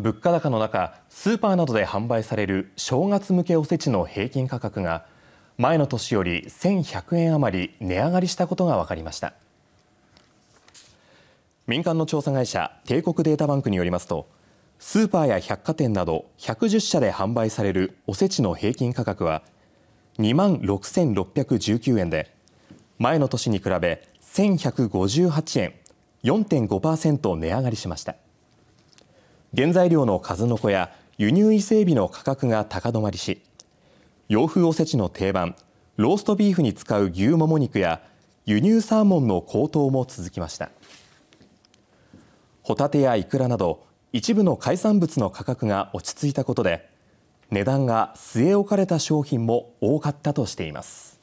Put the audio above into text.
物価高の中スーパーなどで販売される正月向けおせちの平均価格が前の年より1100円余り値上がりしたことが分かりました民間の調査会社帝国データバンクによりますとスーパーや百貨店など110社で販売されるおせちの平均価格は2万6619円で前の年に比べ1158円4.5%値上がりしました。原材料の数の子や輸入伊勢海老の価格が高止まりし洋風おせちの定番ローストビーフに使う牛もも肉や輸入サーモンの高騰も続きましたホタテやイクラなど一部の海産物の価格が落ち着いたことで値段が据え置かれた商品も多かったとしています